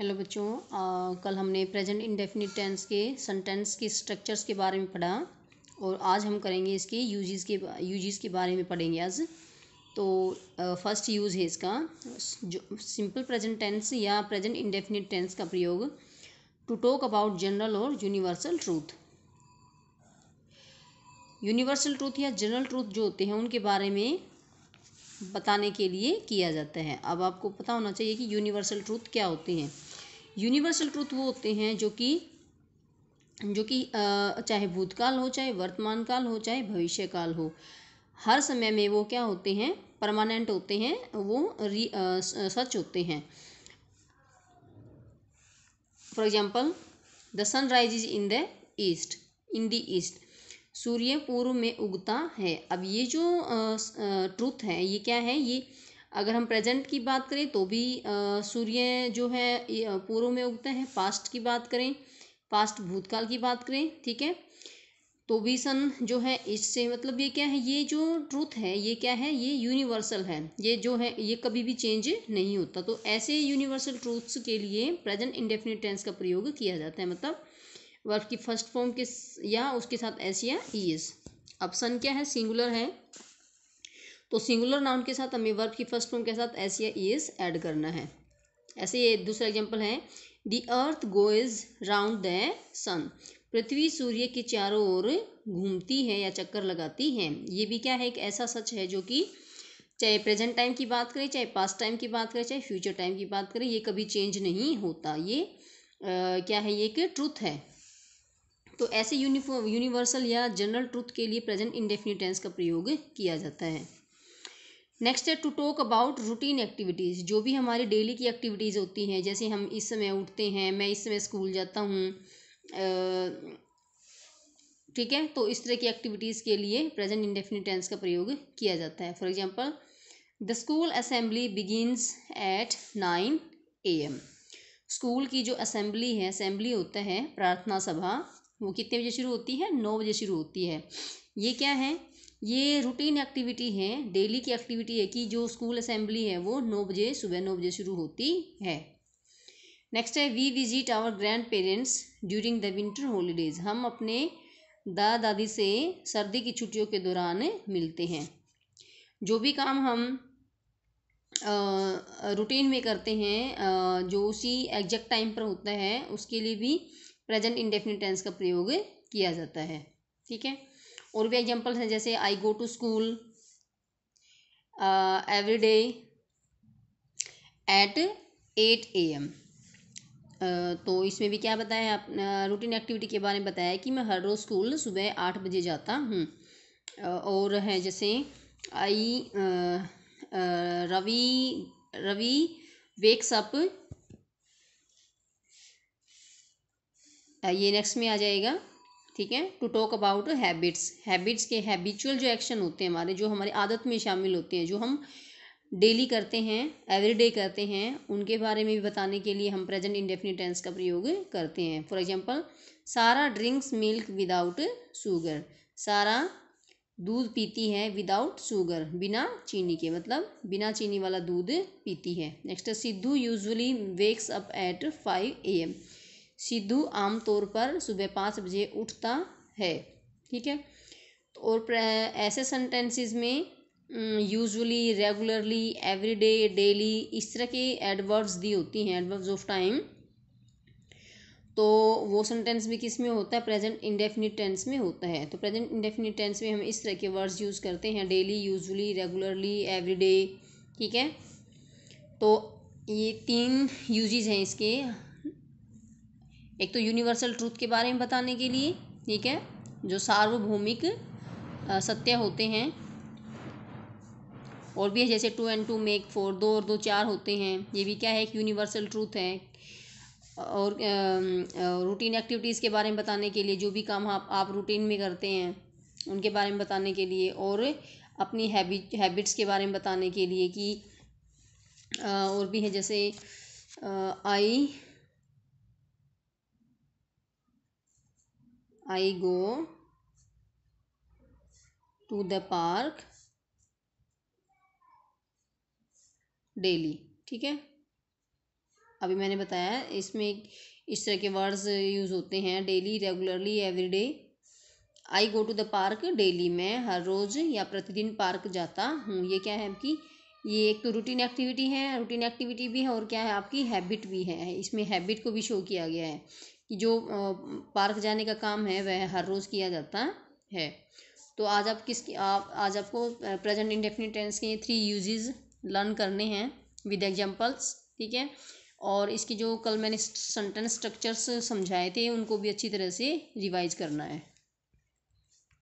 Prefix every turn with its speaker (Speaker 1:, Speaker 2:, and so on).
Speaker 1: hello बच्चों आ, कल हमने प्रेजेंट इंडेफिनिट टेंस के सेंटेंस के स्ट्रक्चर्स के बारे में पढ़ा और आज हम करेंगे इसके यूजेस के यूजेस के बारे में पढ़ेंगे आज तो फर्स्ट यूज़ है इसका जो सिंपल प्रेजेंट टेंस या प्रेजेंट इंडेफिनिट टेंस का प्रयोग टू टॉक अबाउट जनरल और यूनिवर्सल ट्रूथ यूनिवर्सल ट्रूथ या जनरल ट्रूथ जो होते हैं उनके बारे में बताने के लिए किया जाता है अब आपको पता होना चाहिए कि यूनिवर्सल ट्रूथ क्या होती हैं यूनिवर्सल ट्रूथ वो होते हैं जो कि जो कि चाहे भूतकाल हो चाहे वर्तमान काल हो चाहे भविष्य काल हो हर समय में वो क्या होते हैं परमानेंट होते हैं वो री सच होते हैं for example the sun rise is in the east in the east सूर्य पूर्व में उगता है अब ये जो ट्रूथ है ये क्या है ये अगर हम प्रेजेंट की बात करें तो भी सूर्य जो है पूर्व में उगते हैं पास्ट की बात करें पास्ट भूतकाल की बात करें ठीक है तो भी सन जो है इससे मतलब ये क्या है ये जो ट्रूथ है ये क्या है ये यूनिवर्सल है ये जो है ये कभी भी चेंज नहीं होता तो ऐसे यूनिवर्सल ट्रूथ्स के लिए प्रेजेंट इंडेफिनिट टेंस का प्रयोग किया जाता है मतलब वर्फ की फर्स्ट फॉर्म के या उसके साथ एस या ई एस अब सन क्या है सिंगुलर है तो सिंगुलर नाउन के साथ हमें वर्ब की फर्स्ट फॉर्म के साथ एस या एस ऐड करना है ऐसे ये दूसरा एग्जाम्पल है the earth goes round the sun पृथ्वी सूर्य के चारों ओर घूमती है या चक्कर लगाती है ये भी क्या है एक ऐसा सच है जो कि चाहे प्रेजेंट टाइम की बात करें चाहे पास्ट टाइम की बात करें चाहे फ्यूचर टाइम की बात करें ये कभी चेंज नहीं होता ये आ, क्या है ये एक ट्रूथ है तो ऐसे यूनिफॉर्म यूनिवर्सल या जनरल ट्रूथ के लिए प्रेजेंट इंडेफिनिट टेंस का प्रयोग किया जाता है नेक्स्ट है to talk about routine activities जो भी हमारी डेली की एक्टिविटीज़ होती हैं जैसे हम इस समय उठते हैं मैं इस समय स्कूल जाता हूँ ठीक है तो इस तरह की एक्टिविटीज़ के लिए प्रेजेंट इंडेफिनिट टेंस का प्रयोग किया जाता है for example the school assembly begins at nine A M school की जो असेंबली है असेंबली होता है प्रार्थना सभा वो कितने बजे शुरू होती है नौ बजे शुरू होती है ये क्या है ये रूटीन एक्टिविटी है डेली की एक्टिविटी है कि जो स्कूल असेंबली है वो नौ बजे सुबह नौ बजे शुरू होती है नेक्स्ट है we visit our grandparents during the winter holidays हम अपने दादा दादी से सर्दी की छुट्टियों के दौरान मिलते हैं जो भी काम हम रूटीन में करते हैं जो उसी एग्जैक्ट टाइम पर होता है उसके लिए भी प्रेजेंट इंडेफिनिट टेंस का प्रयोग किया जाता है ठीक है और भी एग्जाम्पल्स हैं जैसे I go to school every day at eight A M तो इसमें भी क्या बताया अपना रूटीन एक्टिविटी के बारे में बताया कि मैं हर रोज़ स्कूल सुबह आठ बजे जाता हूँ uh, और है जैसे I uh, uh, Ravi Ravi wakes up ये नेक्स्ट में आ जाएगा ठीक है to talk about habits habits के हैबिचुअल जो एक्शन होते हैं हमारे जो हमारे आदत में शामिल होते हैं जो हम डेली करते हैं एवरीडे करते हैं उनके बारे में भी बताने के लिए हम प्रेजेंट इंडेफिनिट टेंस का प्रयोग करते हैं for example Sara drinks milk without sugar Sara दूध पीती है विदाउट शुगर बिना चीनी के मतलब बिना चीनी वाला दूध पीती है next Sidhu usually wakes up at five A M Sidhu आमतौर पर सुबह पाँच बजे उठता है ठीक है और ऐसे सेंटेंसेस में यूजुअली रेगुलरली एवरीडे डेली इस तरह के एडवर्ब्स दी होती हैं एडवर्ब्स ऑफ टाइम तो वो सेंटेंस भी किस में होता है प्रेजेंट इंडेफिनिट टेंस में होता है तो प्रेजेंट इंडेफिनिट टेंस में हम इस तरह के वर्ड्स यूज़ करते हैं डेली यूजुअली रेगुलरली एवरीडे ठीक है तो ये तीन यूजेज हैं इसके एक तो यूनिवर्सल ट्रूथ के बारे में बताने के लिए ठीक है जो सार्वभौमिक सत्य होते हैं और भी है जैसे two and two make four दो और दो चार होते हैं ये भी क्या है एक यूनिवर्सल ट्रूथ है और रूटीन एक्टिविटीज़ के बारे में बताने के लिए जो भी काम आप आप रूटीन में करते हैं उनके बारे में बताने के लिए और अपनी हैबिट हैबिट्स के बारे में बताने के लिए कि और भी है जैसे I I go to the park daily ठीक है अभी मैंने बताया इसमें इस तरह के वर्ड्स यूज़ होते हैं daily regularly everyday I go to the park daily मैं हर रोज़ या प्रतिदिन पार्क जाता हूँ ये क्या है आपकी ये एक तो रूटीन एक्टिविटी है रूटीन एक्टिविटी भी है और क्या है आपकी हैबिट भी है इसमें हैबिट को भी शो किया गया है कि जो पार्क जाने का काम है वह हर रोज़ किया जाता है तो आज आप किस आप आज आपको प्रेजेंट इंडेफिनिट टेंस के थ्री यूजेस लर्न करने हैं विद एग्जांपल्स ठीक है और इसकी जो कल मैंने सेंटेंस स्ट्रक्चर्स समझाए थे उनको भी अच्छी तरह से रिवाइज करना है